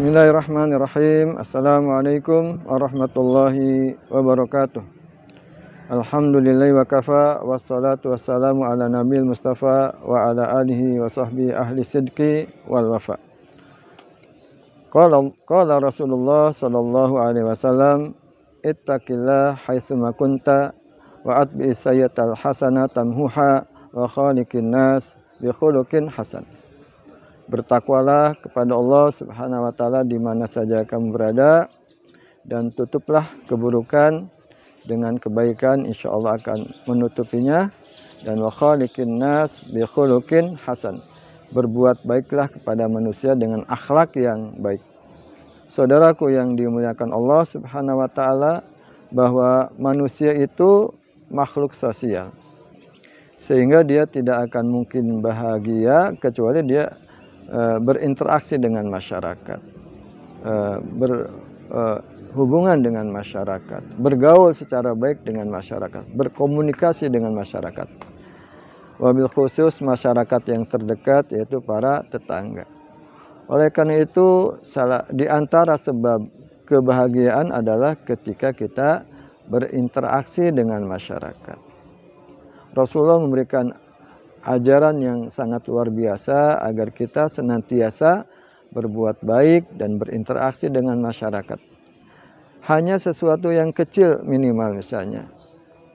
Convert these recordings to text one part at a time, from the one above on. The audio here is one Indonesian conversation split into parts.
Bismillahirrahmanirrahim. Assalamualaikum warahmatullahi wabarakatuh. Alhamdulillahi wa kafa wassalatu wassalamu ala nabil mustafa wa ala alihi wa sahbihi ahli sidqi wal wafa. Qala, qala Rasulullah sallallahu alaihi wasallam ittaqillah haitsuma kunta wa atbi sayyatal hasanatan huha wa khaliqin nas bi khuluqin hasan. Bertakwalah kepada Allah Subhanahu wa taala di mana saja kamu berada dan tutuplah keburukan dengan kebaikan insyaallah akan menutupinya dan wa khaliqin nas bi khuluqin hasan. Berbuat baiklah kepada manusia dengan akhlak yang baik. Saudaraku yang dimuliakan Allah Subhanahu wa taala bahwa manusia itu makhluk sosial sehingga dia tidak akan mungkin bahagia kecuali dia Eh, berinteraksi dengan masyarakat, eh, berhubungan eh, dengan masyarakat, bergaul secara baik dengan masyarakat, berkomunikasi dengan masyarakat. Wabil khusus masyarakat yang terdekat yaitu para tetangga. Oleh karena itu, salah di antara sebab kebahagiaan adalah ketika kita berinteraksi dengan masyarakat. Rasulullah memberikan ajaran yang sangat luar biasa agar kita senantiasa berbuat baik dan berinteraksi dengan masyarakat. Hanya sesuatu yang kecil minimal misalnya.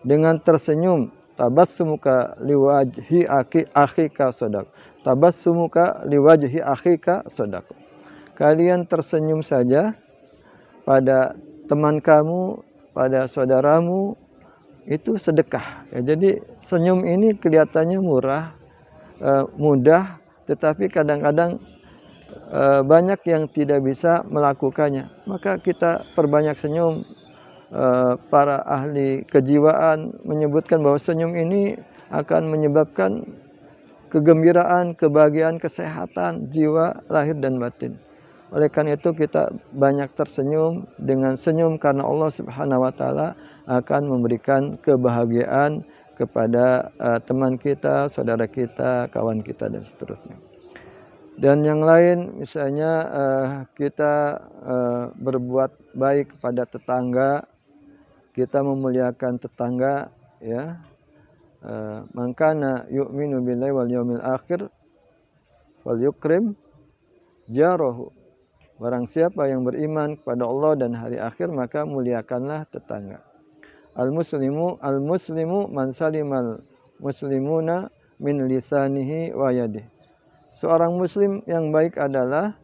Dengan tersenyum, tabas sumuka liwajhi aki akhika Tabas sumuka liwajhi akhika sodak. Kalian tersenyum saja pada teman kamu, pada saudaramu, itu sedekah. Ya, jadi senyum ini kelihatannya murah, e, mudah, tetapi kadang-kadang e, banyak yang tidak bisa melakukannya. Maka kita perbanyak senyum. E, para ahli kejiwaan menyebutkan bahwa senyum ini akan menyebabkan kegembiraan, kebahagiaan, kesehatan jiwa, lahir dan batin. Oleh karena itu kita banyak tersenyum dengan senyum karena Allah Subhanahu wa taala akan memberikan kebahagiaan kepada uh, teman kita, saudara kita, kawan kita dan seterusnya. Dan yang lain misalnya uh, kita uh, berbuat baik kepada tetangga, kita memuliakan tetangga ya. Uh, mangkana yu'minu billahi wal yawmil akhir wal yukrim jarahu Barang siapa yang beriman kepada Allah dan hari akhir maka muliakanlah tetangga. Al-muslimu al-muslimu man salimal muslimuna min lisanihi wa yadihi. Seorang muslim yang baik adalah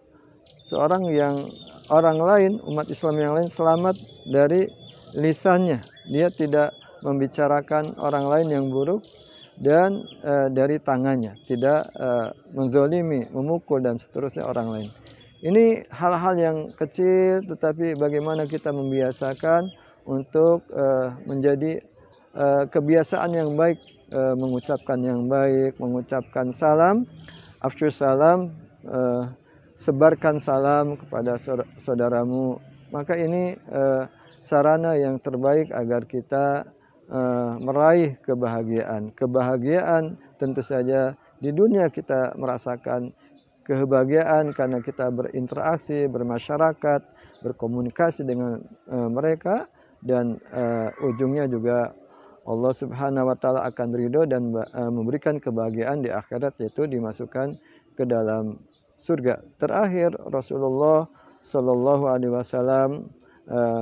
seorang yang orang lain umat Islam yang lain selamat dari lisannya. Dia tidak membicarakan orang lain yang buruk dan e, dari tangannya, tidak e, menzolimi, memukul dan seterusnya orang lain. Ini hal-hal yang kecil, tetapi bagaimana kita membiasakan untuk uh, menjadi uh, kebiasaan yang baik, uh, mengucapkan yang baik, mengucapkan salam, afsyu salam, uh, sebarkan salam kepada saudaramu. Maka ini uh, sarana yang terbaik agar kita uh, meraih kebahagiaan. Kebahagiaan tentu saja di dunia kita merasakan kebahagiaan karena kita berinteraksi, bermasyarakat, berkomunikasi dengan e, mereka dan e, ujungnya juga Allah Subhanahu wa taala akan ridho dan e, memberikan kebahagiaan di akhirat yaitu dimasukkan ke dalam surga. Terakhir Rasulullah Shallallahu alaihi wasallam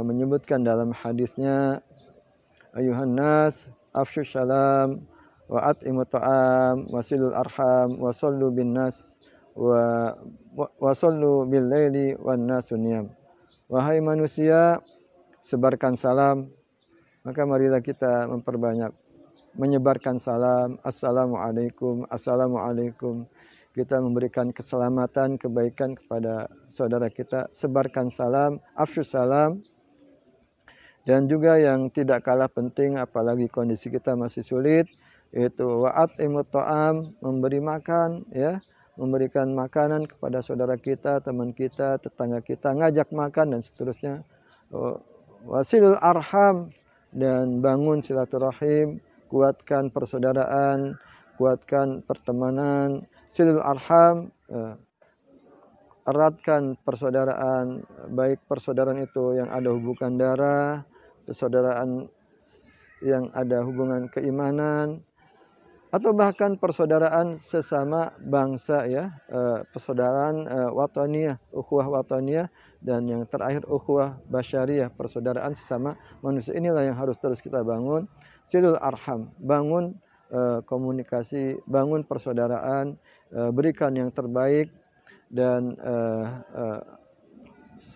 menyebutkan dalam hadisnya ayuhan nas afsyu salam wa at'imu ta'am wasilul arham wa bin nas wa wa bil laili wan nasu Wahai manusia, sebarkan salam. Maka marilah kita memperbanyak menyebarkan salam. Assalamualaikum, assalamualaikum. Kita memberikan keselamatan, kebaikan kepada saudara kita. Sebarkan salam, afsyus salam. Dan juga yang tidak kalah penting apalagi kondisi kita masih sulit yaitu wa'at imut ta'am memberi makan ya memberikan makanan kepada saudara kita, teman kita, tetangga kita, ngajak makan dan seterusnya. Oh, wasilul arham dan bangun silaturahim, kuatkan persaudaraan, kuatkan pertemanan, silul arham eh, eratkan persaudaraan, baik persaudaraan itu yang ada hubungan darah, persaudaraan yang ada hubungan keimanan, atau bahkan persaudaraan sesama bangsa ya eh, persaudaraan eh, wataniyah ukhuwah wataniyah dan yang terakhir ukhuwah basyariyah persaudaraan sesama manusia inilah yang harus terus kita bangun silul arham bangun eh, komunikasi bangun persaudaraan eh, berikan yang terbaik dan eh, eh,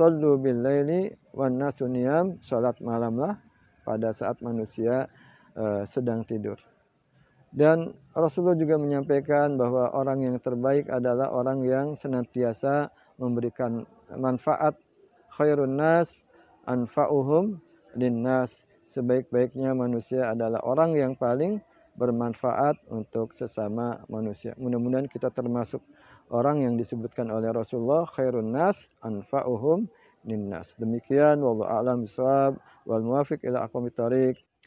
sallu bil laili wan nasuniyam salat malamlah pada saat manusia sedang tidur dan Rasulullah juga menyampaikan bahwa orang yang terbaik adalah orang yang senantiasa memberikan manfaat khairun nas anfa'uhum linnas. Sebaik-baiknya manusia adalah orang yang paling bermanfaat untuk sesama manusia. Mudah-mudahan kita termasuk orang yang disebutkan oleh Rasulullah khairun nas anfa'uhum linnas. Demikian wallahu a'lam bishawab wal muwafiq ila aqwamit